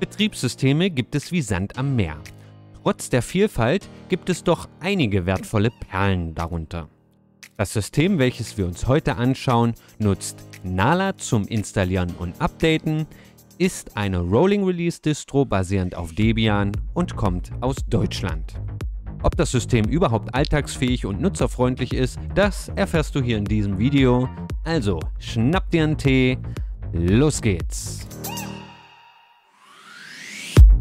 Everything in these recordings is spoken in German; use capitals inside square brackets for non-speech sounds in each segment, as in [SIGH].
Betriebssysteme gibt es wie Sand am Meer. Trotz der Vielfalt gibt es doch einige wertvolle Perlen darunter. Das System, welches wir uns heute anschauen, nutzt Nala zum Installieren und Updaten, ist eine Rolling Release Distro basierend auf Debian und kommt aus Deutschland. Ob das System überhaupt alltagsfähig und nutzerfreundlich ist, das erfährst du hier in diesem Video. Also schnapp dir einen Tee, los geht's!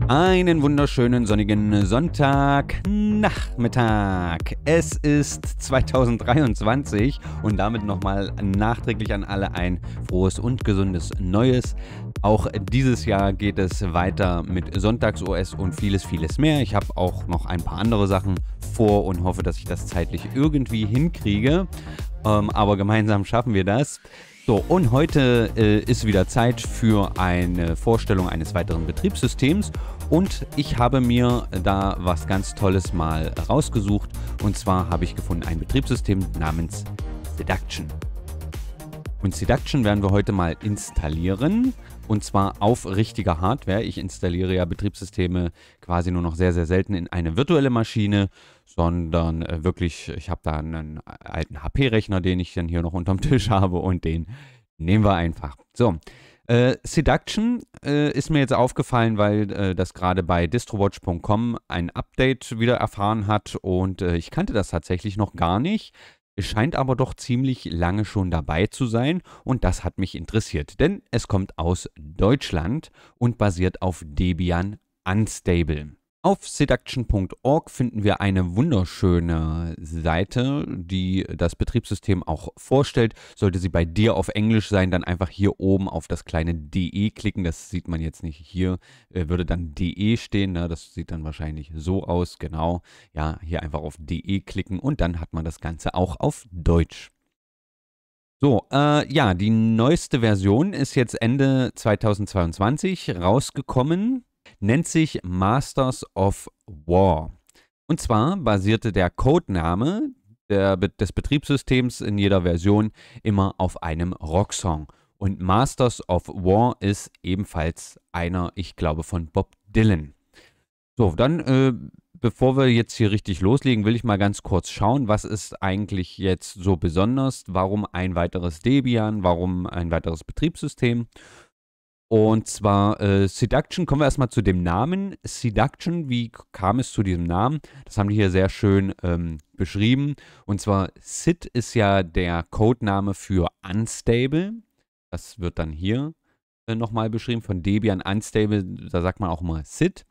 Einen wunderschönen sonnigen Sonntagnachmittag. Es ist 2023 und damit nochmal nachträglich an alle ein frohes und gesundes Neues. Auch dieses Jahr geht es weiter mit Sonntags-OS und vieles, vieles mehr. Ich habe auch noch ein paar andere Sachen vor und hoffe, dass ich das zeitlich irgendwie hinkriege. Ähm, aber gemeinsam schaffen wir das. So, und heute äh, ist wieder Zeit für eine Vorstellung eines weiteren Betriebssystems und ich habe mir da was ganz Tolles mal rausgesucht und zwar habe ich gefunden ein Betriebssystem namens Seduction. Und Seduction werden wir heute mal installieren und zwar auf richtiger Hardware. Ich installiere ja Betriebssysteme quasi nur noch sehr, sehr selten in eine virtuelle Maschine, sondern äh, wirklich, ich habe da einen äh, alten HP-Rechner, den ich dann hier noch unterm Tisch [LAUGHS] habe und den nehmen wir einfach. So, äh, Seduction äh, ist mir jetzt aufgefallen, weil äh, das gerade bei distrowatch.com ein Update wieder erfahren hat und äh, ich kannte das tatsächlich noch gar nicht. Es scheint aber doch ziemlich lange schon dabei zu sein und das hat mich interessiert, denn es kommt aus Deutschland und basiert auf Debian Unstable. Auf seduction.org finden wir eine wunderschöne Seite, die das Betriebssystem auch vorstellt. Sollte sie bei dir auf Englisch sein, dann einfach hier oben auf das kleine DE klicken. Das sieht man jetzt nicht hier, äh, würde dann DE stehen. Ne? Das sieht dann wahrscheinlich so aus, genau. Ja, hier einfach auf DE klicken und dann hat man das Ganze auch auf Deutsch. So, äh, ja, die neueste Version ist jetzt Ende 2022 rausgekommen nennt sich Masters of War. Und zwar basierte der Codename der, des Betriebssystems in jeder Version immer auf einem Rocksong. Und Masters of War ist ebenfalls einer, ich glaube, von Bob Dylan. So, dann, äh, bevor wir jetzt hier richtig loslegen, will ich mal ganz kurz schauen, was ist eigentlich jetzt so besonders? Warum ein weiteres Debian? Warum ein weiteres Betriebssystem? Und zwar äh, Seduction, kommen wir erstmal zu dem Namen. Seduction, wie kam es zu diesem Namen? Das haben die hier sehr schön ähm, beschrieben. Und zwar Sid ist ja der Codename für Unstable. Das wird dann hier äh, nochmal beschrieben. Von Debian Unstable, da sagt man auch mal Sid.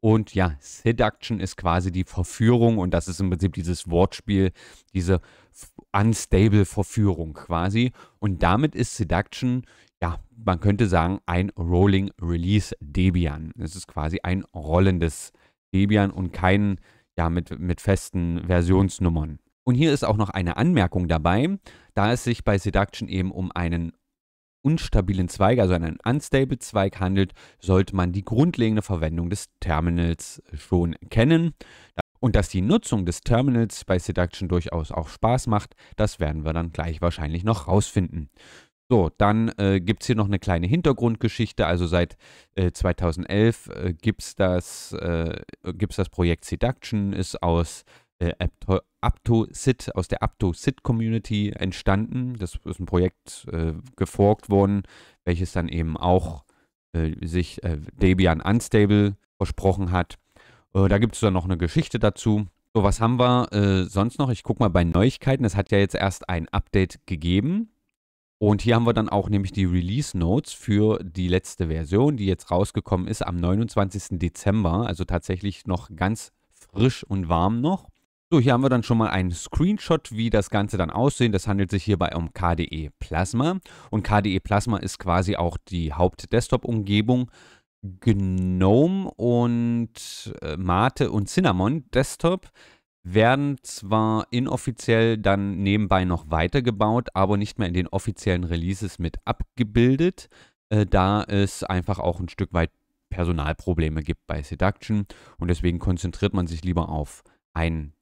Und ja, Seduction ist quasi die Verführung und das ist im Prinzip dieses Wortspiel, diese unstable Verführung quasi. Und damit ist Seduction ja, man könnte sagen, ein Rolling Release Debian. Es ist quasi ein rollendes Debian und kein, ja, mit, mit festen Versionsnummern. Und hier ist auch noch eine Anmerkung dabei, da es sich bei Seduction eben um einen unstabilen Zweig, also einen unstable Zweig handelt, sollte man die grundlegende Verwendung des Terminals schon kennen. Und dass die Nutzung des Terminals bei Seduction durchaus auch Spaß macht, das werden wir dann gleich wahrscheinlich noch rausfinden. So, dann äh, gibt es hier noch eine kleine Hintergrundgeschichte. Also seit äh, 2011 äh, gibt es das, äh, das Projekt Seduction, ist aus äh, AptoSit, aus der AptoSit-Community entstanden. Das ist ein Projekt äh, geforkt worden, welches dann eben auch äh, sich äh, Debian Unstable versprochen hat. Äh, da gibt es dann noch eine Geschichte dazu. So, was haben wir sonst noch? Ich gucke mal bei Neuigkeiten. Es hat ja jetzt erst ein Update gegeben und hier haben wir dann auch nämlich die Release Notes für die letzte Version, die jetzt rausgekommen ist am 29. Dezember, also tatsächlich noch ganz frisch und warm noch. So, hier haben wir dann schon mal einen Screenshot, wie das Ganze dann aussehen. Das handelt sich hierbei um KDE Plasma und KDE Plasma ist quasi auch die Haupt-Desktop-Umgebung. GNOME und äh, Mate und Cinnamon Desktop werden zwar inoffiziell dann nebenbei noch weitergebaut, aber nicht mehr in den offiziellen Releases mit abgebildet, äh, da es einfach auch ein Stück weit Personalprobleme gibt bei Seduction und deswegen konzentriert man sich lieber auf ein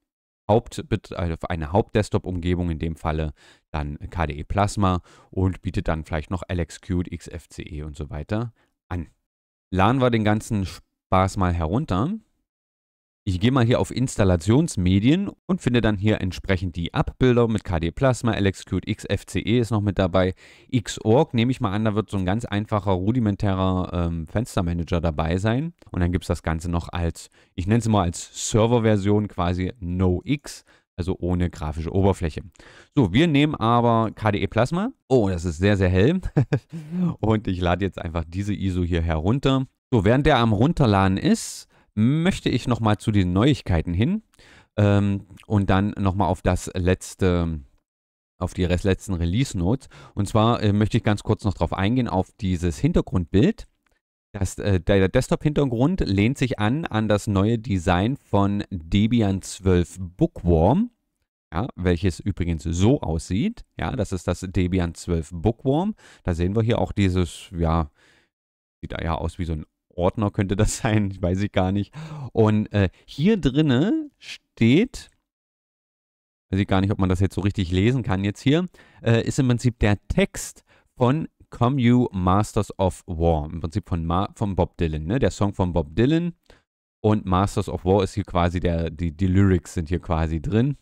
Haupt, also auf eine Haupt-Desktop-Umgebung, in dem Falle dann KDE Plasma und bietet dann vielleicht noch LXQt, XFCE und so weiter an. Laden wir den ganzen Spaß mal herunter ich gehe mal hier auf Installationsmedien und finde dann hier entsprechend die Abbilder mit KD Plasma, LXQt XFCE ist noch mit dabei. Xorg nehme ich mal an, da wird so ein ganz einfacher, rudimentärer ähm, Fenstermanager dabei sein. Und dann gibt es das Ganze noch als, ich nenne es mal als Serverversion quasi NoX, also ohne grafische Oberfläche. So, wir nehmen aber KDE Plasma. Oh, das ist sehr, sehr hell. [LAUGHS] und ich lade jetzt einfach diese ISO hier herunter. So, während der am Runterladen ist, möchte ich nochmal zu den Neuigkeiten hin ähm, und dann nochmal auf das letzte auf die letzten Release Notes. Und zwar äh, möchte ich ganz kurz noch darauf eingehen, auf dieses Hintergrundbild. Das, äh, der Desktop-Hintergrund lehnt sich an an das neue Design von Debian 12 Bookworm, ja, welches übrigens so aussieht. Ja, das ist das Debian 12 Bookworm. Da sehen wir hier auch dieses, ja, sieht ja aus wie so ein Ordner könnte das sein, [LAUGHS] weiß ich gar nicht. Und äh, hier drinne steht, weiß ich gar nicht, ob man das jetzt so richtig lesen kann jetzt hier, äh, ist im Prinzip der Text von Come You Masters of War, im Prinzip von, Ma von Bob Dylan, ne? der Song von Bob Dylan. Und Masters of War ist hier quasi der, die, die Lyrics sind hier quasi drin.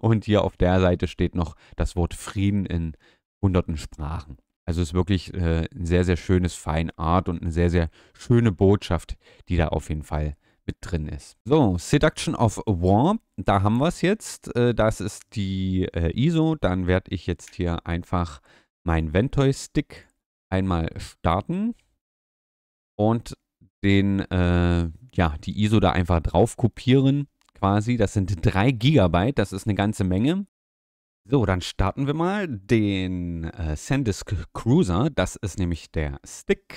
Und hier auf der Seite steht noch das Wort Frieden in hunderten Sprachen. Also es ist wirklich äh, ein sehr, sehr schönes Fine Art und eine sehr, sehr schöne Botschaft, die da auf jeden Fall mit drin ist. So, Seduction of War, da haben wir es jetzt. Äh, das ist die äh, ISO. Dann werde ich jetzt hier einfach meinen Ventoy-Stick einmal starten und den, äh, ja, die ISO da einfach drauf kopieren quasi. Das sind 3 GB, das ist eine ganze Menge. So, dann starten wir mal den äh, SanDisk Cruiser. Das ist nämlich der Stick.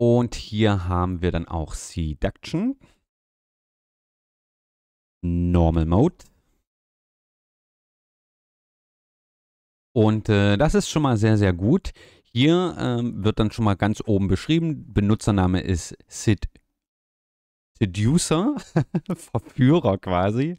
Und hier haben wir dann auch Seduction. Normal Mode. Und äh, das ist schon mal sehr, sehr gut. Hier ähm, wird dann schon mal ganz oben beschrieben, Benutzername ist Sid Seducer, [LAUGHS] Verführer quasi.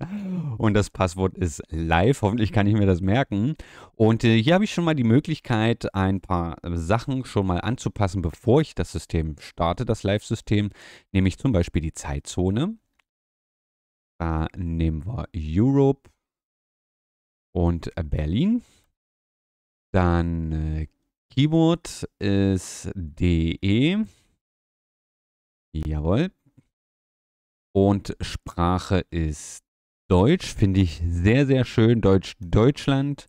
Und das Passwort ist live. Hoffentlich kann ich mir das merken. Und äh, hier habe ich schon mal die Möglichkeit, ein paar Sachen schon mal anzupassen, bevor ich das System starte, das Live-System. Nämlich zum Beispiel die Zeitzone. Da nehmen wir Europe und Berlin. Dann äh, Keyboard ist DE. Jawohl. Und Sprache ist Deutsch, finde ich sehr, sehr schön. Deutsch Deutschland.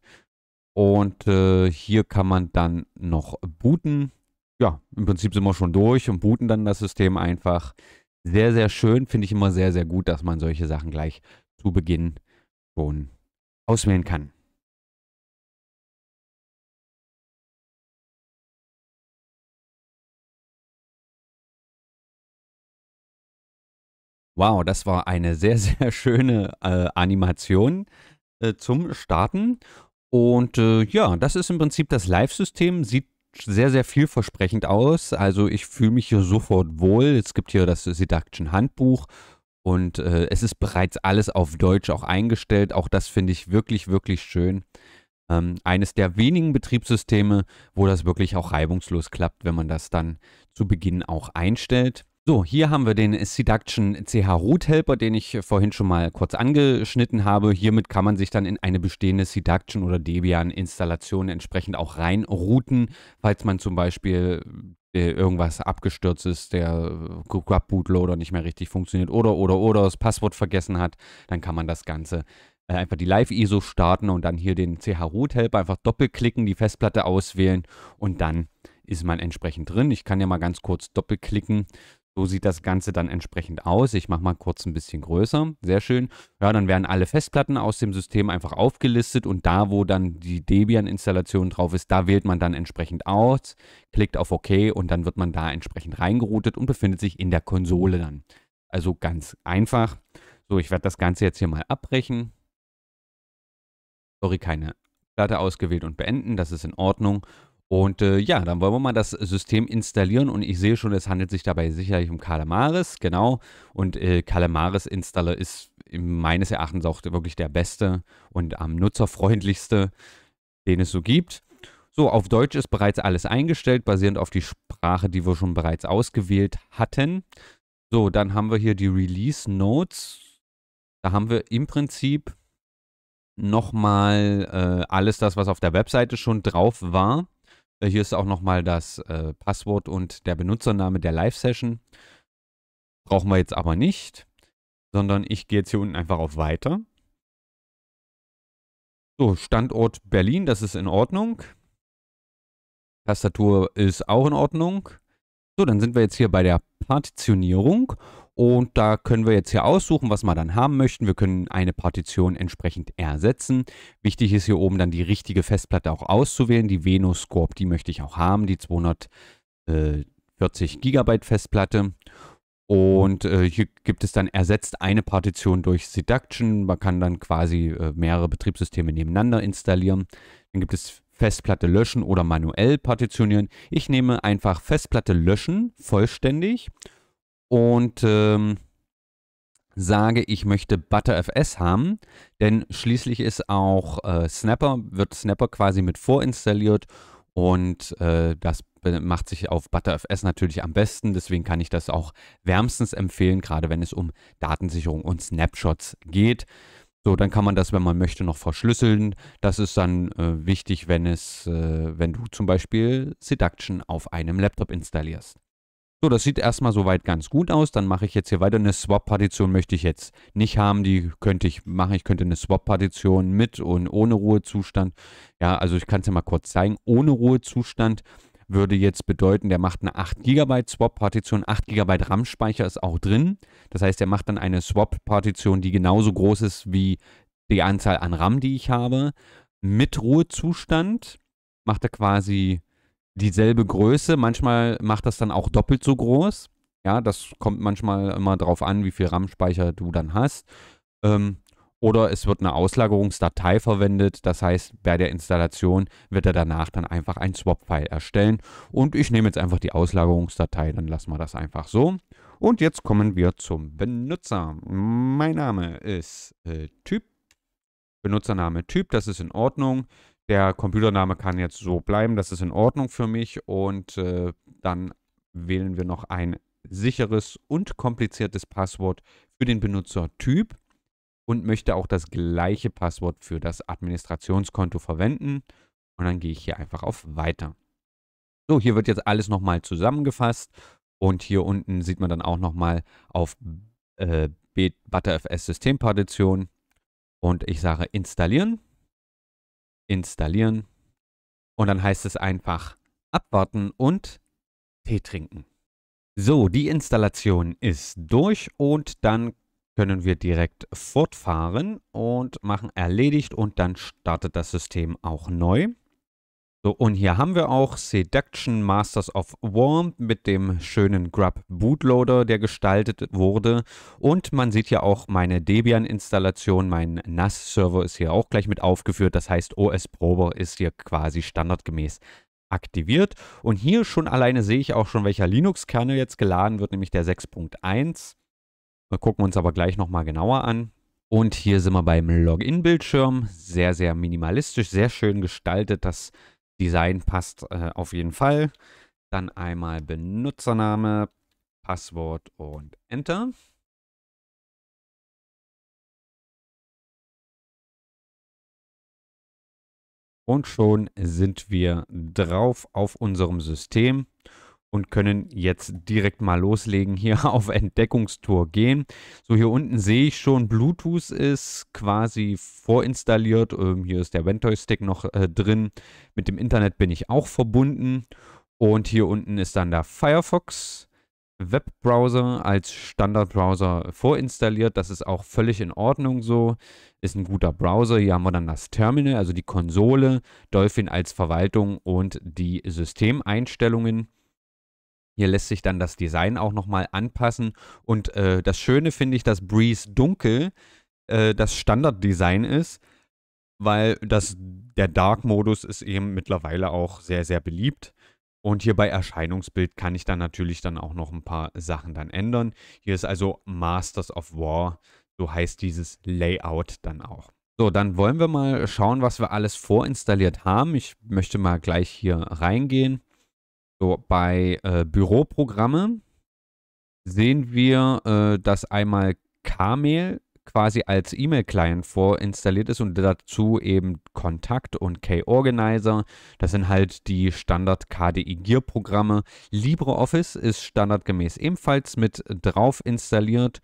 Und äh, hier kann man dann noch booten. Ja, im Prinzip sind wir schon durch und booten dann das System einfach. Sehr, sehr schön. Finde ich immer sehr, sehr gut, dass man solche Sachen gleich zu Beginn schon auswählen kann. Wow, das war eine sehr, [LAUGHS] sehr schöne äh, Animation äh, zum Starten. Und äh, ja, das ist im Prinzip das Live-System. Sieht sehr, sehr vielversprechend aus. Also ich fühle mich hier sofort wohl. Es gibt hier das Seduction Handbuch und äh, es ist bereits alles auf Deutsch auch eingestellt. Auch das finde ich wirklich, wirklich schön. Ähm, eines der wenigen Betriebssysteme, wo das wirklich auch reibungslos klappt, wenn man das dann zu Beginn auch einstellt. So, hier haben wir den Seduction CH Root Helper, den ich vorhin schon mal kurz angeschnitten habe. Hiermit kann man sich dann in eine bestehende Seduction oder Debian Installation entsprechend auch reinrouten, falls man zum Beispiel äh, irgendwas abgestürzt ist, der äh, Grub-Bootloader nicht mehr richtig funktioniert oder, oder, oder das Passwort vergessen hat, dann kann man das Ganze äh, einfach die Live-ISO starten und dann hier den CH-Root-Helper einfach doppelklicken, die Festplatte auswählen und dann ist man entsprechend drin. Ich kann ja mal ganz kurz doppelklicken, so sieht das Ganze dann entsprechend aus. Ich mache mal kurz ein bisschen größer. Sehr schön. Ja, dann werden alle Festplatten aus dem System einfach aufgelistet und da, wo dann die Debian-Installation drauf ist, da wählt man dann entsprechend aus, klickt auf OK und dann wird man da entsprechend reingeroutet und befindet sich in der Konsole dann. Also ganz einfach. So, ich werde das Ganze jetzt hier mal abbrechen. Sorry, keine Platte ausgewählt und beenden. Das ist in Ordnung. Und äh, ja, dann wollen wir mal das System installieren und ich sehe schon, es handelt sich dabei sicherlich um Calamaris, genau. Und äh, Calamaris Installer ist meines Erachtens auch wirklich der beste und am nutzerfreundlichste, den es so gibt. So, auf Deutsch ist bereits alles eingestellt, basierend auf die Sprache, die wir schon bereits ausgewählt hatten. So, dann haben wir hier die Release Notes. Da haben wir im Prinzip nochmal äh, alles das, was auf der Webseite schon drauf war. Äh, hier ist auch nochmal das äh, Passwort und der Benutzername der Live-Session. Brauchen wir jetzt aber nicht, sondern ich gehe jetzt hier unten einfach auf Weiter. So, Standort Berlin, das ist in Ordnung. Tastatur ist auch in Ordnung. So, dann sind wir jetzt hier bei der Partitionierung und da können wir jetzt hier aussuchen, was wir dann haben möchten. Wir können eine Partition entsprechend ersetzen. Wichtig ist hier oben dann die richtige Festplatte auch auszuwählen. Die Venus Venuscorp, die möchte ich auch haben, die 240 GB Festplatte. Und äh, hier gibt es dann ersetzt eine Partition durch Seduction. Man kann dann quasi äh, mehrere Betriebssysteme nebeneinander installieren. Dann gibt es Festplatte löschen oder manuell partitionieren. Ich nehme einfach Festplatte löschen, vollständig und ähm, sage, ich möchte ButterFS haben, denn schließlich ist auch äh, Snapper, wird Snapper quasi mit vorinstalliert und äh, das macht sich auf ButterFS natürlich am besten. Deswegen kann ich das auch wärmstens empfehlen, gerade wenn es um Datensicherung und Snapshots geht. So, dann kann man das, wenn man möchte, noch verschlüsseln. Das ist dann äh, wichtig, wenn es, äh, wenn du zum Beispiel Seduction auf einem Laptop installierst. So, das sieht erstmal soweit ganz gut aus. Dann mache ich jetzt hier weiter. Eine Swap-Partition möchte ich jetzt nicht haben. Die könnte ich machen. Ich könnte eine Swap-Partition mit und ohne Ruhezustand. Ja, also ich kann es ja mal kurz zeigen. Ohne Ruhezustand würde jetzt bedeuten, der macht eine 8 GB Swap-Partition. 8 GB RAM-Speicher ist auch drin. Das heißt, er macht dann eine Swap-Partition, die genauso groß ist wie die Anzahl an RAM, die ich habe. Mit Ruhezustand macht er quasi dieselbe Größe. Manchmal macht das dann auch doppelt so groß. Ja, das kommt manchmal immer darauf an, wie viel RAM-Speicher du dann hast. Ähm, oder es wird eine Auslagerungsdatei verwendet. Das heißt, bei der Installation wird er danach dann einfach ein Swap-File erstellen. Und ich nehme jetzt einfach die Auslagerungsdatei, dann lassen wir das einfach so. Und jetzt kommen wir zum Benutzer. Mein Name ist äh, Typ. Benutzername Typ, das ist in Ordnung der Computername kann jetzt so bleiben, das ist in Ordnung für mich. Und äh, dann wählen wir noch ein sicheres und kompliziertes Passwort für den Benutzertyp und möchte auch das gleiche Passwort für das Administrationskonto verwenden. Und dann gehe ich hier einfach auf Weiter. So, hier wird jetzt alles nochmal zusammengefasst und hier unten sieht man dann auch nochmal auf äh, ButterFS Systempartition und ich sage Installieren installieren und dann heißt es einfach abwarten und Tee trinken. So, die Installation ist durch und dann können wir direkt fortfahren und machen erledigt und dann startet das System auch neu. So, und hier haben wir auch Seduction Masters of Warm mit dem schönen Grub Bootloader, der gestaltet wurde. Und man sieht ja auch meine Debian-Installation, mein NAS-Server ist hier auch gleich mit aufgeführt. Das heißt, OS Prober ist hier quasi standardgemäß aktiviert. Und hier schon alleine sehe ich auch schon, welcher Linux-Kernel jetzt geladen wird, nämlich der 6.1. Wir gucken uns aber gleich nochmal genauer an. Und hier sind wir beim Login-Bildschirm. Sehr, sehr minimalistisch, sehr schön gestaltet. Das Design passt äh, auf jeden Fall. Dann einmal Benutzername, Passwort und Enter. Und schon sind wir drauf auf unserem System und können jetzt direkt mal loslegen, hier [LAUGHS] auf Entdeckungstour gehen. So, hier unten sehe ich schon, Bluetooth ist quasi vorinstalliert. Ähm, hier ist der Ventoy-Stick noch äh, drin. Mit dem Internet bin ich auch verbunden. Und hier unten ist dann der Firefox. Webbrowser als Standardbrowser vorinstalliert. Das ist auch völlig in Ordnung so. Ist ein guter Browser. Hier haben wir dann das Terminal, also die Konsole, Dolphin als Verwaltung und die Systemeinstellungen. Hier lässt sich dann das Design auch nochmal anpassen. Und äh, das Schöne finde ich, dass Breeze dunkel äh, das Standarddesign ist, weil das, der Dark-Modus ist eben mittlerweile auch sehr, sehr beliebt. Und hier bei Erscheinungsbild kann ich dann natürlich dann auch noch ein paar Sachen dann ändern. Hier ist also Masters of War, so heißt dieses Layout dann auch. So, dann wollen wir mal schauen, was wir alles vorinstalliert haben. Ich möchte mal gleich hier reingehen so, bei äh, Büroprogramme sehen wir, äh, dass einmal Kmail quasi als E-Mail-Client vorinstalliert ist und dazu eben Kontakt und K-Organizer. Das sind halt die Standard-KDE-Gear-Programme. LibreOffice ist standardgemäß ebenfalls mit drauf installiert.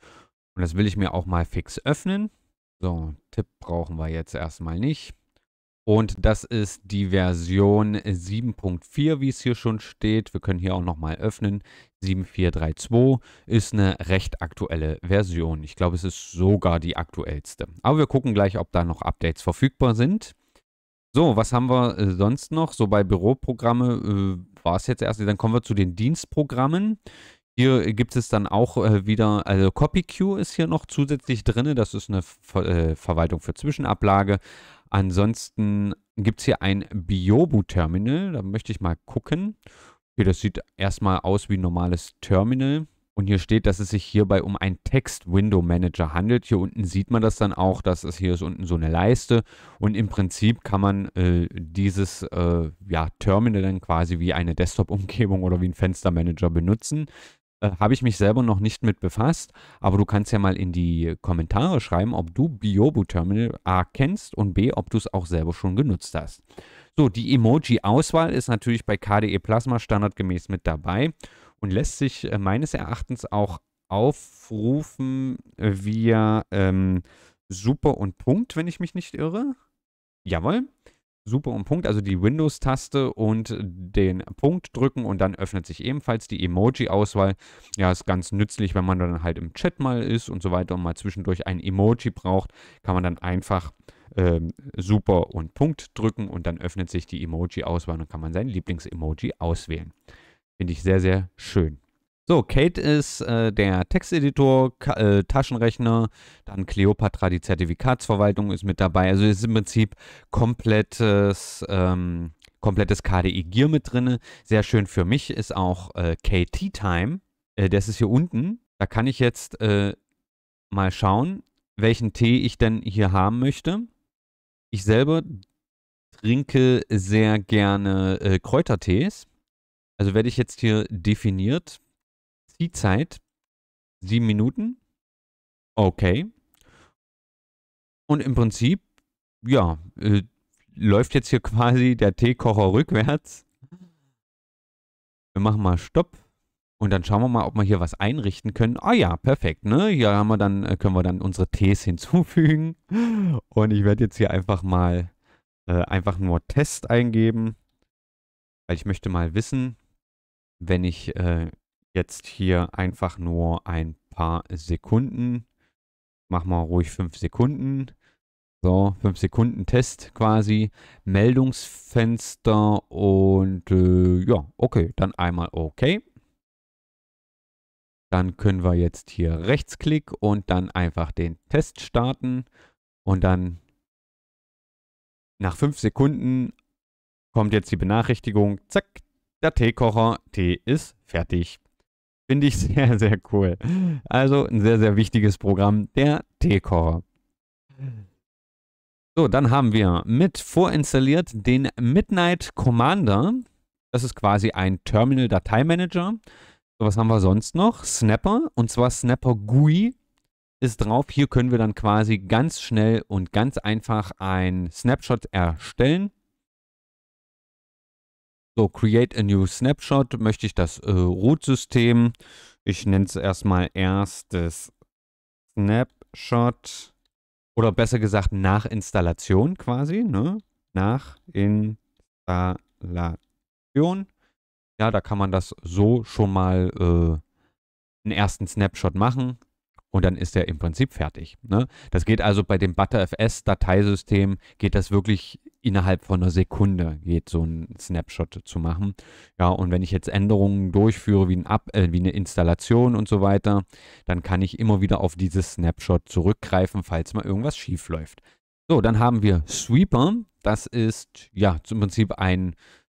Und das will ich mir auch mal fix öffnen. So, Tipp brauchen wir jetzt erstmal nicht. Und das ist die Version 7.4, wie es hier schon steht. Wir können hier auch nochmal öffnen. 7432 ist eine recht aktuelle Version. Ich glaube, es ist sogar die aktuellste. Aber wir gucken gleich, ob da noch Updates verfügbar sind. So, was haben wir äh, sonst noch? So bei Büroprogramme äh, war es jetzt erst. Dann kommen wir zu den Dienstprogrammen. Hier gibt es dann auch äh, wieder, also CopyQ ist hier noch zusätzlich drin. Das ist eine Ver äh, Verwaltung für Zwischenablage. Ansonsten gibt es hier ein Biobu-Terminal. Da möchte ich mal gucken. Okay, das sieht erstmal aus wie ein normales Terminal. Und hier steht, dass es sich hierbei um einen Text-Window-Manager handelt. Hier unten sieht man das dann auch, dass es hier ist unten so eine Leiste. Und im Prinzip kann man äh, dieses äh, ja, Terminal dann quasi wie eine Desktop-Umgebung oder wie ein Fenstermanager benutzen. Äh, habe ich mich selber noch nicht mit befasst, aber du kannst ja mal in die Kommentare schreiben, ob du Biobo Terminal A kennst und B, ob du es auch selber schon genutzt hast. So, die Emoji-Auswahl ist natürlich bei KDE Plasma standardgemäß mit dabei und lässt sich äh, meines Erachtens auch aufrufen via ähm, Super und Punkt, wenn ich mich nicht irre. Jawohl. Super und Punkt, also die Windows-Taste und den Punkt drücken und dann öffnet sich ebenfalls die Emoji-Auswahl. Ja, ist ganz nützlich, wenn man dann halt im Chat mal ist und so weiter und mal zwischendurch ein Emoji braucht, kann man dann einfach ähm, Super und Punkt drücken und dann öffnet sich die Emoji-Auswahl und kann man sein Lieblings-Emoji auswählen. Finde ich sehr, sehr schön. So, Kate ist äh, der Texteditor, Ka äh, Taschenrechner, dann Cleopatra, die Zertifikatsverwaltung ist mit dabei. Also ist im Prinzip komplettes, ähm, komplettes KDE-Gear mit drin. Sehr schön für mich ist auch äh, KT-Time. Äh, das ist hier unten. Da kann ich jetzt äh, mal schauen, welchen Tee ich denn hier haben möchte. Ich selber trinke sehr gerne äh, Kräutertees. Also werde ich jetzt hier definiert die Zeit sieben Minuten. Okay. Und im Prinzip, ja, äh, läuft jetzt hier [LAUGHS] quasi der Teekocher rückwärts. Wir machen mal Stopp. Und dann schauen wir mal, ob wir hier was einrichten können. Ah ja, perfekt. Ne? Hier haben wir dann, äh, können wir dann unsere Tees [LAUGHS] hinzufügen. Und ich werde jetzt hier einfach mal äh, einfach nur Test eingeben. Weil ich möchte mal wissen, wenn ich äh, jetzt hier einfach nur ein paar Sekunden. Mach mal ruhig fünf Sekunden. So, fünf Sekunden Test quasi, Meldungsfenster und äh, ja, okay, dann einmal okay. Dann können wir jetzt hier Rechtsklick und dann einfach den Test starten und dann nach fünf Sekunden kommt jetzt die Benachrichtigung, zack, der Teekocher, Tee ist fertig. Finde ich [LAUGHS] sehr, sehr cool. Also ein sehr, sehr wichtiges Programm, der T-Core. So, dann haben wir mit vorinstalliert den Midnight Commander. Das ist quasi ein Terminal-Dateimanager. So, was haben wir sonst noch? Snapper, und zwar Snapper GUI ist drauf. Hier können wir dann quasi ganz schnell und ganz einfach ein Snapshot erstellen. So, Create a New Snapshot möchte ich das äh, Root-System. Ich nenne es erstmal erstes Snapshot. Oder besser gesagt, nach Installation quasi. Ne? Nach Installation. Ja, da kann man das so schon mal äh, einen ersten Snapshot machen und dann ist er im Prinzip fertig. Ne? Das geht also bei dem ButterFS-Dateisystem, geht das wirklich innerhalb von einer Sekunde geht, so ein Snapshot zu machen. Ja, und wenn ich jetzt Änderungen durchführe, wie, ein Up, äh, wie eine Installation und so weiter, dann kann ich immer wieder auf dieses Snapshot zurückgreifen, falls mal irgendwas schief läuft. So, dann haben wir Sweeper. Das ist ja im Prinzip ein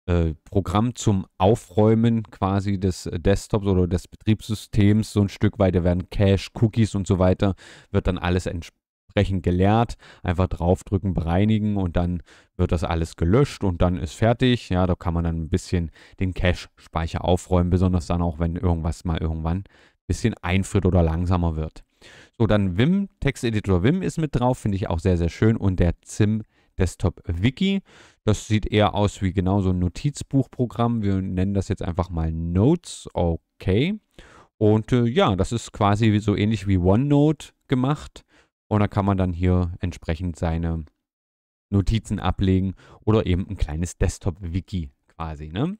äh, Programm zum Aufräumen quasi des Desktops oder des Betriebssystems so ein Stück weit. Da werden Cache, Cookies und so weiter, wird dann alles entsprechend sprechen gelehrt. Einfach draufdrücken, bereinigen und dann wird das alles gelöscht und dann ist fertig. Ja, da kann man dann ein bisschen den Cache-Speicher aufräumen, besonders dann auch, wenn irgendwas mal irgendwann ein bisschen einfriert oder langsamer wird. So, dann Vim, Texteditor Wim ist mit drauf, finde ich auch sehr, sehr schön und der Zim Desktop Wiki. Das sieht eher aus wie genau so ein Notizbuchprogramm. Wir nennen das jetzt einfach mal Notes. Okay. Und äh, ja, das ist quasi so ähnlich wie OneNote gemacht. Und da kann man dann hier entsprechend seine Notizen ablegen oder eben ein kleines Desktop-Wiki quasi. Ne?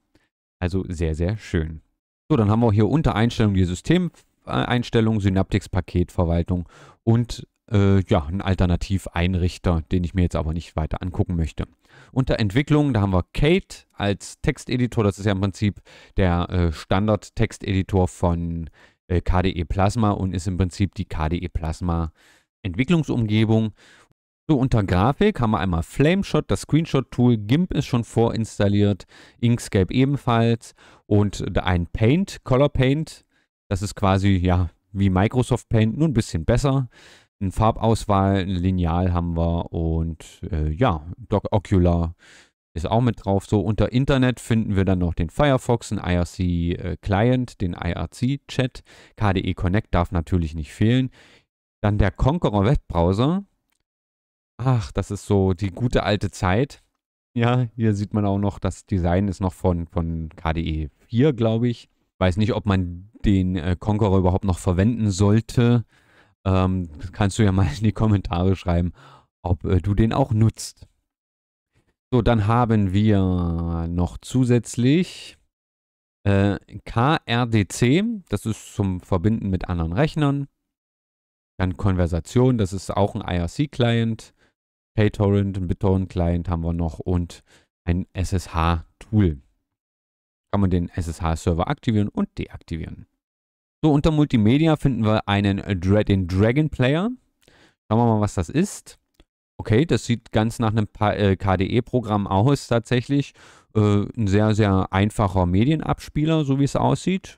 Also sehr, sehr schön. So, dann haben wir hier unter Einstellungen die Systemeinstellung, Synaptics-Paketverwaltung und äh, ja, einen Alternativ-Einrichter, den ich mir jetzt aber nicht weiter angucken möchte. Unter Entwicklung, da haben wir Kate als Texteditor. Das ist ja im Prinzip der äh, Standard-Texteditor von äh, KDE Plasma und ist im Prinzip die KDE Plasma-Editor. Entwicklungsumgebung. So unter Grafik haben wir einmal Flameshot, das Screenshot-Tool. GIMP ist schon vorinstalliert, Inkscape ebenfalls und ein Paint, Color Paint. Das ist quasi ja wie Microsoft Paint, nur ein bisschen besser. Eine Farbauswahl, ein Lineal haben wir und äh, ja, Doc Ocular ist auch mit drauf. So unter Internet finden wir dann noch den Firefox, den IRC äh, Client, den IRC Chat. KDE Connect darf natürlich nicht fehlen. Dann der Conqueror Webbrowser. Ach, das ist so die gute alte Zeit. Ja, hier sieht man auch noch, das Design ist noch von, von KDE 4, glaube ich. Weiß nicht, ob man den äh, Conqueror überhaupt noch verwenden sollte. Ähm, kannst du ja mal in die Kommentare schreiben, ob äh, du den auch nutzt. So, dann haben wir noch zusätzlich äh, KRDC. Das ist zum Verbinden mit anderen Rechnern. Dann Konversation, das ist auch ein IRC-Client. PayTorrent, ein BitTorrent-Client haben wir noch und ein SSH-Tool. Kann man den SSH-Server aktivieren und deaktivieren. So, unter Multimedia finden wir einen den Dragon Player. Schauen wir mal, was das ist. Okay, das sieht ganz nach einem äh, KDE-Programm aus tatsächlich. Äh, ein sehr, sehr einfacher Medienabspieler, so wie es aussieht.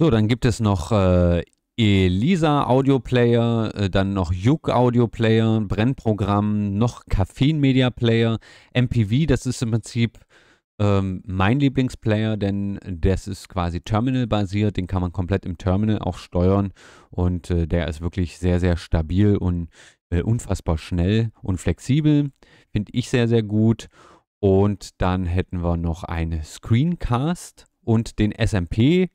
So, dann gibt es noch äh, Elisa Player, äh, dann noch Juk Player, Brennprogramm, noch Caffein Media Player, MPV, das ist im Prinzip ähm, mein Lieblingsplayer, denn das ist quasi Terminal-basiert, den kann man komplett im Terminal auch steuern und äh, der ist wirklich sehr, sehr stabil und äh, unfassbar schnell und flexibel. Finde ich sehr, sehr gut. Und dann hätten wir noch eine Screencast und den SMP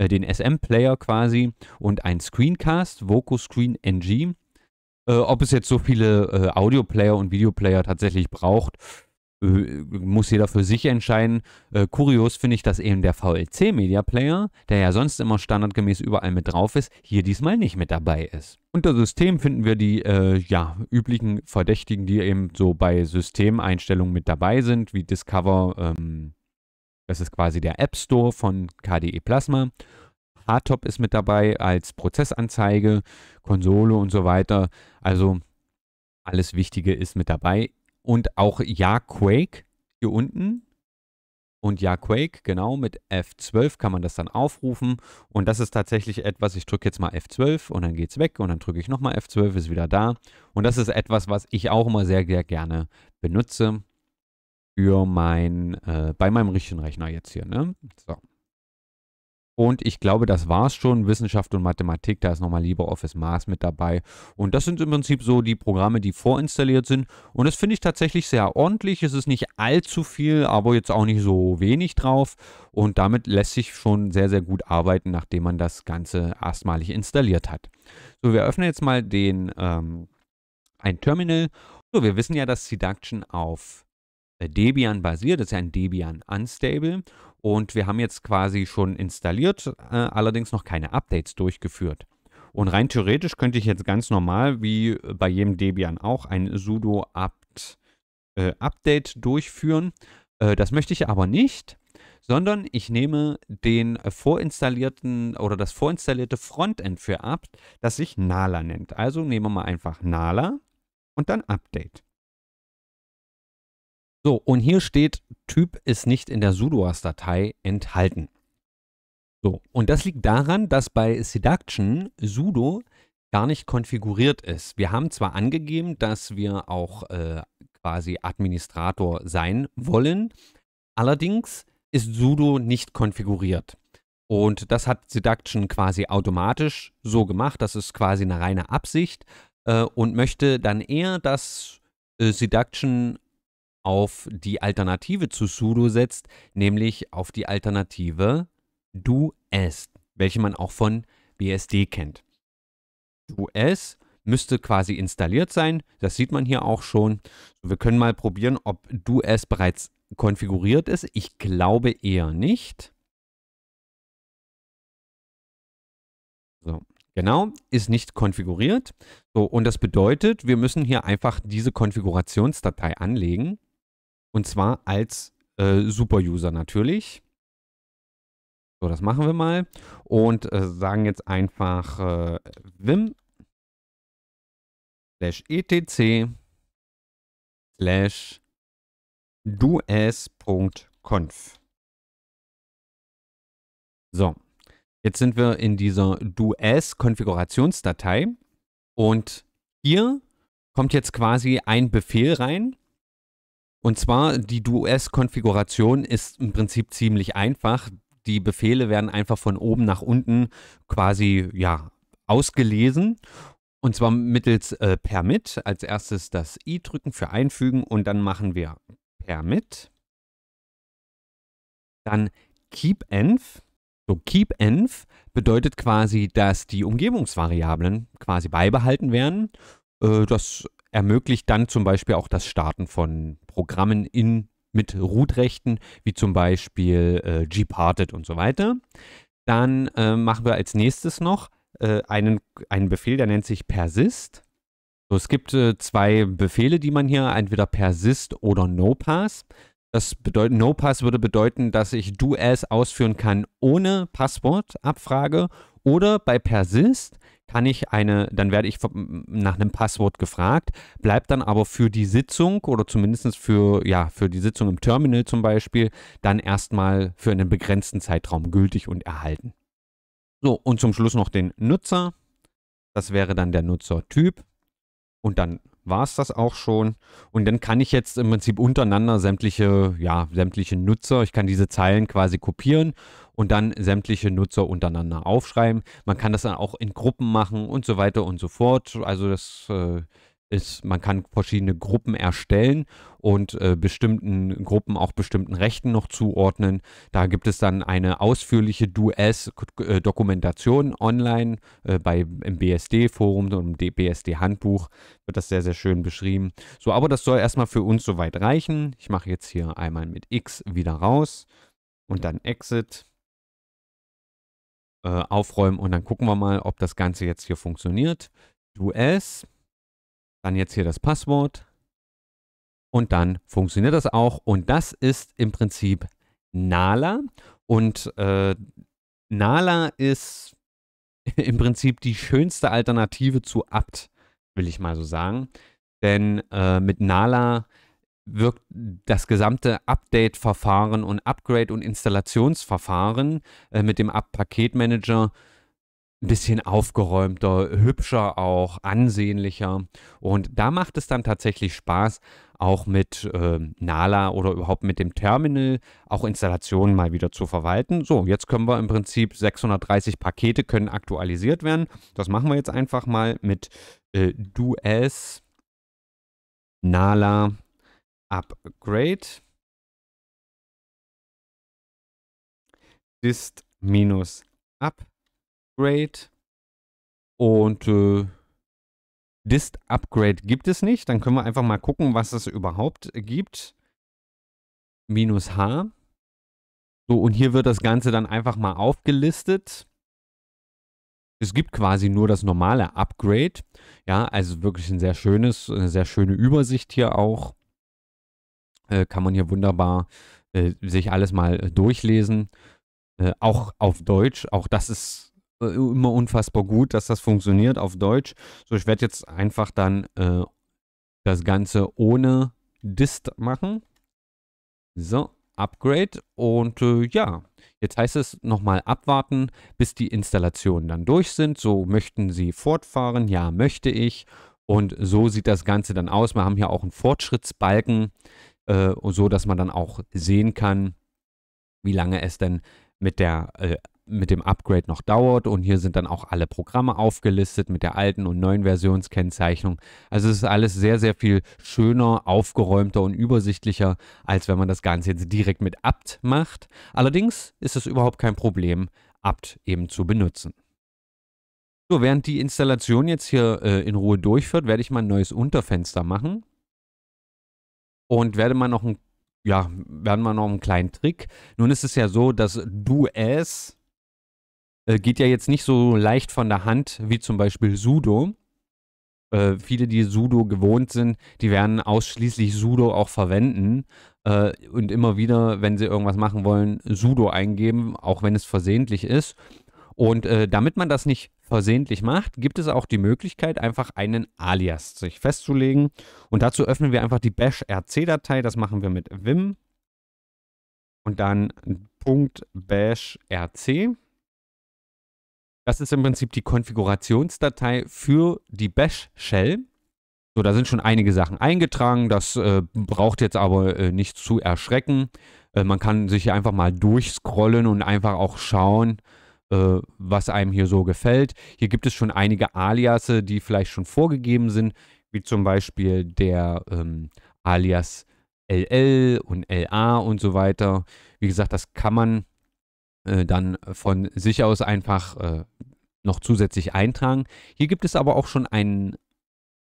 äh, den SM-Player quasi und ein Screencast, Screen NG. Äh, ob es jetzt so viele äh, Audio-Player und Videoplayer tatsächlich braucht, äh, muss jeder für sich entscheiden. Äh, kurios finde ich, dass eben der VLC Media Player, der ja sonst immer standardgemäß überall mit drauf ist, hier diesmal nicht mit dabei ist. Unter System finden wir die äh, ja, üblichen Verdächtigen, die eben so bei Systemeinstellungen mit dabei sind, wie Discover, ähm, das ist quasi der App Store von KDE Plasma. Hardtop ist mit dabei als Prozessanzeige, Konsole und so weiter. Also alles Wichtige ist mit dabei. Und auch JaQuake hier unten. Und JaQuake, genau, mit F12 kann man das dann aufrufen. Und das ist tatsächlich etwas, ich drücke jetzt mal F12 und dann geht es weg und dann drücke ich nochmal F12, ist wieder da. Und das ist etwas, was ich auch immer sehr, sehr gerne benutze für mein, äh, bei meinem richtigen Rechner jetzt hier, ne? So. Und ich glaube, das war es schon. Wissenschaft und Mathematik, da ist nochmal LibreOffice Maß mit dabei. Und das sind im Prinzip so die Programme, die vorinstalliert sind. Und das finde ich tatsächlich sehr ordentlich. Es ist nicht allzu viel, aber jetzt auch nicht so wenig drauf. Und damit lässt sich schon sehr, sehr gut arbeiten, nachdem man das Ganze erstmalig installiert hat. So, wir öffnen jetzt mal den, ähm, ein Terminal. So, wir wissen ja, dass Seduction auf äh, Debian basiert, das ist ja ein Debian Unstable und wir haben jetzt quasi schon installiert, äh, allerdings noch keine Updates durchgeführt. Und rein theoretisch könnte ich jetzt ganz normal, wie äh, bei jedem Debian auch, ein sudo apt äh, Update durchführen. Äh, das möchte ich aber nicht, sondern ich nehme den vorinstallierten oder das vorinstallierte Frontend für apt, das sich Nala nennt. Also nehmen wir mal einfach Nala und dann Update. So, und hier steht, Typ ist nicht in der Sudoas-Datei enthalten. So, und das liegt daran, dass bei Seduction sudo gar nicht konfiguriert ist. Wir haben zwar angegeben, dass wir auch äh, quasi Administrator sein wollen, allerdings ist sudo nicht konfiguriert. Und das hat Seduction quasi automatisch so gemacht, das ist quasi eine reine Absicht äh, und möchte dann eher, dass äh, Seduction auf die Alternative zu sudo setzt, nämlich auf die Alternative Do S, welche man auch von BSD kennt. Do S müsste quasi installiert sein, das sieht man hier auch schon. Wir können mal probieren, ob Do S bereits konfiguriert ist. Ich glaube eher nicht. So, Genau, ist nicht konfiguriert. So, und das bedeutet, wir müssen hier einfach diese Konfigurationsdatei anlegen. Und zwar als äh, Super-User natürlich. So, das machen wir mal. Und äh, sagen jetzt einfach äh, vim slash etc slash dues.conf. So, jetzt sind wir in dieser dues-Konfigurationsdatei und hier kommt jetzt quasi ein Befehl rein, und zwar die DuOS-Konfiguration ist im Prinzip ziemlich einfach. Die Befehle werden einfach von oben nach unten quasi ja ausgelesen. Und zwar mittels äh, Permit. Als erstes das i drücken für einfügen und dann machen wir Permit. Dann keepenv. So keepenv bedeutet quasi, dass die Umgebungsvariablen quasi beibehalten werden. Äh, das ermöglicht dann zum Beispiel auch das Starten von Programmen in, mit Root-Rechten, wie zum Beispiel äh, Gparted und so weiter. Dann äh, machen wir als nächstes noch äh, einen, einen Befehl, der nennt sich Persist. So, es gibt äh, zwei Befehle, die man hier, entweder Persist oder NoPass. Das bedeutet, NoPass würde bedeuten, dass ich do as ausführen kann ohne Passwortabfrage oder bei Persist kann ich eine, dann werde ich nach einem Passwort gefragt, bleibt dann aber für die Sitzung oder zumindest für, ja, für die Sitzung im Terminal zum Beispiel, dann erstmal für einen begrenzten Zeitraum gültig und erhalten. So, und zum Schluss noch den Nutzer. Das wäre dann der Nutzertyp. Und dann war es das auch schon. Und dann kann ich jetzt im Prinzip untereinander sämtliche, ja, sämtliche Nutzer, ich kann diese Zeilen quasi kopieren und dann sämtliche Nutzer untereinander aufschreiben. Man kann das dann auch in Gruppen machen und so weiter und so fort. Also das äh, ist, man kann verschiedene Gruppen erstellen und äh, bestimmten Gruppen auch bestimmten Rechten noch zuordnen. Da gibt es dann eine ausführliche DuS-Dokumentation äh, online äh, bei, im BSD-Forum und im BSD-Handbuch wird das sehr, sehr schön beschrieben. So, aber das soll erstmal für uns soweit reichen. Ich mache jetzt hier einmal mit X wieder raus und dann Exit. Äh, aufräumen und dann gucken wir mal, ob das Ganze jetzt hier funktioniert. Du es, dann jetzt hier das Passwort und dann funktioniert das auch und das ist im Prinzip Nala und äh, Nala ist [LAUGHS] im Prinzip die schönste Alternative zu apt, will ich mal so sagen. Denn äh, mit Nala wirkt das gesamte Update-Verfahren und Upgrade- und Installationsverfahren äh, mit dem App-Paketmanager ein bisschen aufgeräumter, hübscher auch, ansehnlicher. Und da macht es dann tatsächlich Spaß, auch mit äh, Nala oder überhaupt mit dem Terminal auch Installationen mal wieder zu verwalten. So, jetzt können wir im Prinzip 630 Pakete können aktualisiert werden. Das machen wir jetzt einfach mal mit äh, Dues, Nala upgrade dist minus upgrade und äh, dist upgrade gibt es nicht. Dann können wir einfach mal gucken, was es überhaupt gibt. Minus h. So, und hier wird das Ganze dann einfach mal aufgelistet. Es gibt quasi nur das normale Upgrade. Ja, also wirklich ein sehr schönes, eine sehr schöne Übersicht hier auch äh, kann man hier wunderbar äh, sich alles mal äh, durchlesen. Äh, auch auf Deutsch, auch das ist äh, immer unfassbar gut, dass das funktioniert auf Deutsch. So, ich werde jetzt einfach dann das Ganze ohne Dist machen. So, Upgrade. Und äh, ja, jetzt heißt es nochmal abwarten, bis die Installationen dann durch sind. So möchten Sie fortfahren. Ja, möchte ich. Und so sieht das Ganze dann aus. Wir haben hier auch einen Fortschrittsbalken äh, so dass man dann auch sehen kann, wie lange es denn mit der äh, mit dem Upgrade noch dauert und hier sind dann auch alle Programme aufgelistet mit der alten und neuen Versionskennzeichnung. Also es ist alles sehr, sehr viel schöner, aufgeräumter und übersichtlicher, als wenn man das Ganze jetzt direkt mit apt macht. Allerdings ist es überhaupt kein Problem, apt eben zu benutzen. So, während die Installation jetzt hier äh, in Ruhe durchführt, werde ich mal ein neues Unterfenster machen. Und werde mal noch ein, ja, werden wir noch einen kleinen Trick. Nun ist es ja so, dass du es äh, geht ja jetzt nicht so leicht von der Hand wie zum Beispiel Sudo. Äh, viele, die Sudo gewohnt sind, die werden ausschließlich Sudo auch verwenden äh, und immer wieder, wenn sie irgendwas machen wollen, Sudo eingeben, auch wenn es versehentlich ist. Und äh, damit man das nicht versehentlich macht, gibt es auch die Möglichkeit, einfach einen Alias sich festzulegen. Und dazu öffnen wir einfach die bash-rc-Datei. Das machen wir mit vim und dann .bash-rc. Das ist im Prinzip die Konfigurationsdatei für die Bash-Shell. So, da sind schon einige Sachen eingetragen. Das äh, braucht jetzt aber äh, nicht zu erschrecken. Äh, man kann sich hier einfach mal durchscrollen und einfach auch schauen, äh, was einem hier so gefällt. Hier gibt es schon einige Aliase, die vielleicht schon vorgegeben sind, wie zum Beispiel der ähm, Alias LL und LA und so weiter. Wie gesagt, das kann man äh, dann von sich aus einfach äh, noch zusätzlich eintragen. Hier gibt es aber auch schon einen,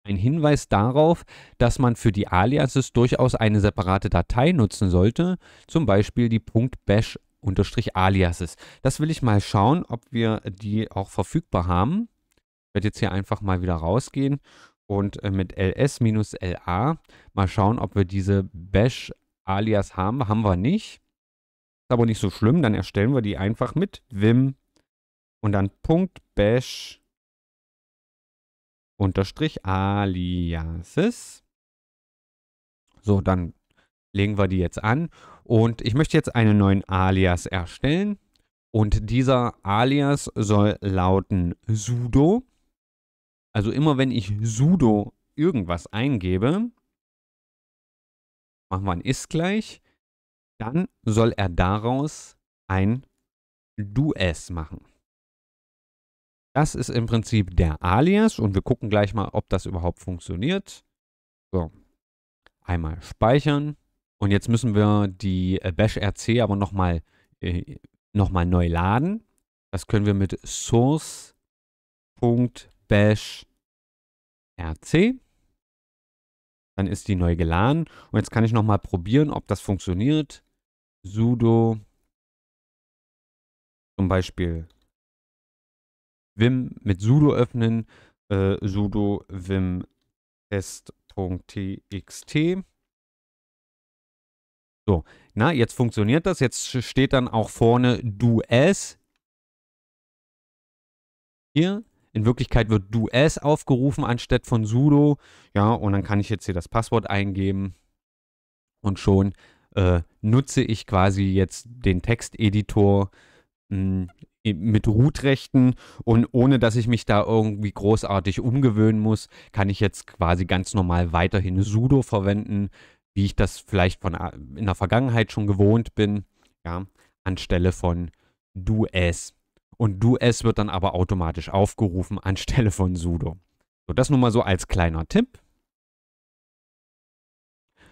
einen Hinweis darauf, dass man für die Aliases durchaus eine separate Datei nutzen sollte, zum Beispiel die .bash Aliases. Das will ich mal schauen, ob wir die auch verfügbar haben. Ich werde jetzt hier einfach mal wieder rausgehen und äh, mit ls-la mal schauen, ob wir diese bash alias haben. Haben wir nicht. Ist aber nicht so schlimm, dann erstellen wir die einfach mit vim und dann Punkt bash unterstrich aliases. So, dann legen wir die jetzt an und ich möchte jetzt einen neuen Alias erstellen. Und dieser Alias soll lauten sudo. Also immer wenn ich sudo irgendwas eingebe, machen wir ein ist gleich, dann soll er daraus ein dues machen. Das ist im Prinzip der Alias und wir gucken gleich mal, ob das überhaupt funktioniert. So, einmal speichern. Und jetzt müssen wir die äh, Bash RC aber nochmal äh, noch neu laden. Das können wir mit source.bash rc. Dann ist die neu geladen. Und jetzt kann ich nochmal probieren, ob das funktioniert. sudo zum Beispiel Vim mit sudo öffnen, äh, sudo vim test.txt so, na, jetzt funktioniert das. Jetzt steht dann auch vorne do as. Hier. In Wirklichkeit wird do as aufgerufen anstatt von sudo. Ja, und dann kann ich jetzt hier das Passwort eingeben. Und schon äh, nutze ich quasi jetzt den Texteditor hm, mit Root-Rechten und ohne dass ich mich da irgendwie großartig umgewöhnen muss, kann ich jetzt quasi ganz normal weiterhin sudo verwenden, wie ich das vielleicht von äh, in der Vergangenheit schon gewohnt bin, ja, anstelle von du es. Und du es wird dann aber automatisch aufgerufen anstelle von sudo. So, das nur mal so als kleiner Tipp.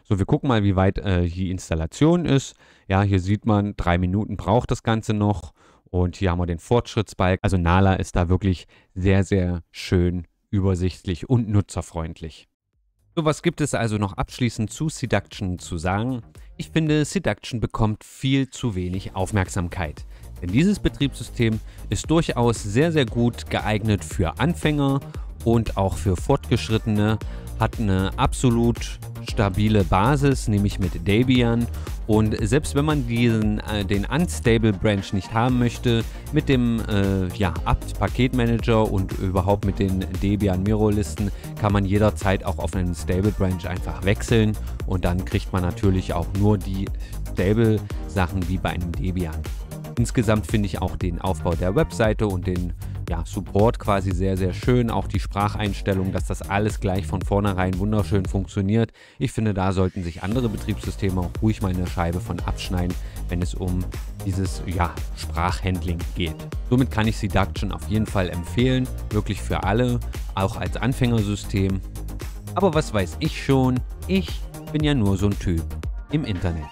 So, wir gucken mal, wie weit äh, die Installation ist. Ja, hier sieht man, drei Minuten braucht das Ganze noch. Und hier haben wir den Fortschrittsbalk. Also Nala ist da wirklich sehr, sehr schön übersichtlich und nutzerfreundlich. So, was gibt es also noch abschließend zu Seduction zu sagen? Ich finde, Seduction bekommt viel zu wenig Aufmerksamkeit. Denn dieses Betriebssystem ist durchaus sehr, sehr gut geeignet für Anfänger und auch für Fortgeschrittene, hat eine absolut stabile Basis, nämlich mit Debian. Und selbst wenn man diesen, äh, den Unstable Branch nicht haben möchte, mit dem äh, ja, apt-Paketmanager und überhaupt mit den Debian Miro-Listen kann man jederzeit auch auf einen Stable Branch einfach wechseln und dann kriegt man natürlich auch nur die Stable Sachen wie bei einem Debian. Insgesamt finde ich auch den Aufbau der Webseite und den ja, Support quasi sehr, sehr schön. Auch die Spracheinstellung, dass das alles gleich von vornherein wunderschön funktioniert. Ich finde, da sollten sich andere Betriebssysteme auch ruhig mal eine Scheibe von abschneiden, wenn es um dieses ja, Sprachhandling geht. Somit kann ich Seduction auf jeden Fall empfehlen, wirklich für alle, auch als Anfängersystem. Aber was weiß ich schon, ich bin ja nur so ein Typ im Internet.